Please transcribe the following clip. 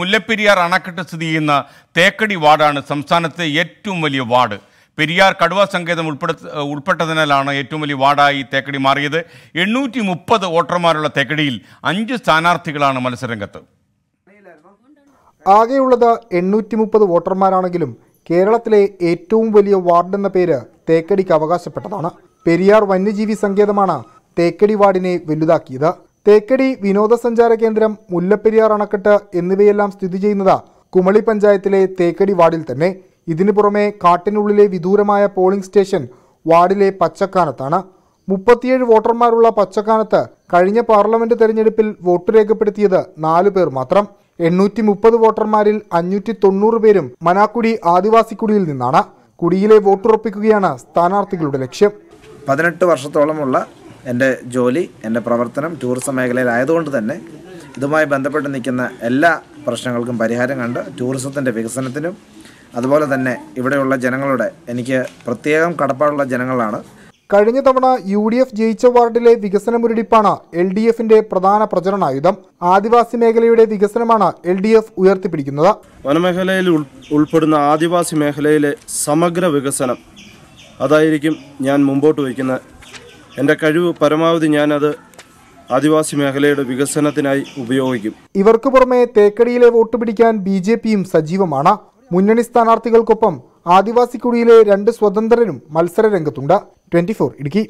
മുല്ലപ്പെരിയാർ അണക്കെട്ട് സ്ഥിതി ചെയ്യുന്ന തേക്കടി വാർഡാണ് സംസ്ഥാനത്തെ ഏറ്റവും വലിയ വാർഡ് പെരിയാർ കടുവ സങ്കേതം ഉൾപ്പെടുത്ത ഉൾപ്പെട്ടതിനാലാണ് ഏറ്റവും വലിയ വാർഡായി തേക്കടി മാറിയത് എണ്ണൂറ്റി മുപ്പത് വോട്ടർമാരുള്ള തേക്കടിയിൽ അഞ്ച് സ്ഥാനാർത്ഥികളാണ് മത്സരരംഗത്ത് ആകെയുള്ളത് എണ്ണൂറ്റി മുപ്പത് വോട്ടർമാരാണെങ്കിലും കേരളത്തിലെ ഏറ്റവും വലിയ വാർഡ് എന്ന പേര് തേക്കടിക്ക് അവകാശപ്പെട്ടതാണ് പെരിയാർ വന്യജീവി സങ്കേതമാണ് തേക്കടി വാർഡിനെ വലുതാക്കിയത് തേക്കടി വിനോദസഞ്ചാര കേന്ദ്രം മുല്ലപ്പെരിയാർ അണക്കെട്ട് എന്നിവയെല്ലാം സ്ഥിതി ചെയ്യുന്നത് കുമളി പഞ്ചായത്തിലെ തേക്കടി വാർഡിൽ തന്നെ ഇതിനു പുറമെ കാട്ടിനുള്ളിലെ വിദൂരമായ പോളിംഗ് സ്റ്റേഷൻ വാർഡിലെ പച്ചക്കാനത്താണ് മുപ്പത്തിയേഴ് വോട്ടർമാരുള്ള പച്ചക്കാനത്ത് കഴിഞ്ഞ പാർലമെന്റ് തെരഞ്ഞെടുപ്പിൽ വോട്ട് രേഖപ്പെടുത്തിയത് നാലു പേർ മാത്രം എണ്ണൂറ്റി മുപ്പത് വോട്ടർമാരിൽ അഞ്ഞൂറ്റി തൊണ്ണൂറ് പേരും മനാക്കുടി ആദിവാസി കുടിയിൽ നിന്നാണ് കുടിയിലെ വോട്ടുറപ്പിക്കുകയാണ് സ്ഥാനാർത്ഥികളുടെ ലക്ഷ്യം പതിനെട്ട് വർഷത്തോളമുള്ള എൻ്റെ ജോലി എൻ്റെ പ്രവർത്തനം ടൂറിസം മേഖലയിലായതുകൊണ്ട് തന്നെ ഇതുമായി ബന്ധപ്പെട്ട് നിൽക്കുന്ന എല്ലാ പ്രശ്നങ്ങൾക്കും പരിഹാരം കണ്ട് ടൂറിസത്തിൻ്റെ വികസനത്തിനും അതുപോലെ തന്നെ ഇവിടെയുള്ള ജനങ്ങളുടെ എനിക്ക് പ്രത്യേകം കടപ്പാടുള്ള ജനങ്ങളാണ് കഴിഞ്ഞ തവണ യു ഡി എഫ് ജയിച്ച വാർഡിലെ വികസന മുരടിപ്പാണ് എൽ ഡി എഫിന്റെ പ്രധാന പ്രചരണായുധം ആദിവാസി മേഖലയുടെ വികസനമാണ് എൽ ഡി എഫ് ഉയർത്തിപ്പിടിക്കുന്നത് വനമേഖലയിൽ ഉൾപ്പെടുന്ന ആദിവാസി മേഖലയിലെ സമഗ്ര വികസനം അതായിരിക്കും ഞാൻ മുമ്പോട്ട് വയ്ക്കുന്ന എന്റെ കഴിവ് പരമാവധി ഞാനത് ആദിവാസി മേഖലയുടെ വികസനത്തിനായി ഉപയോഗിക്കും ഇവർക്ക് പുറമെ തേക്കടിയിലെ വോട്ട് പിടിക്കാൻ ബി ജെ പിയും സജീവമാണ് മുന്നണി സ്ഥാനാർത്ഥികൾക്കൊപ്പം ആദിവാസി കുടിയിലെ രണ്ട് സ്വതന്ത്രരും മത്സര രംഗത്തുണ്ട് ട്വന്റി ഇടുക്കി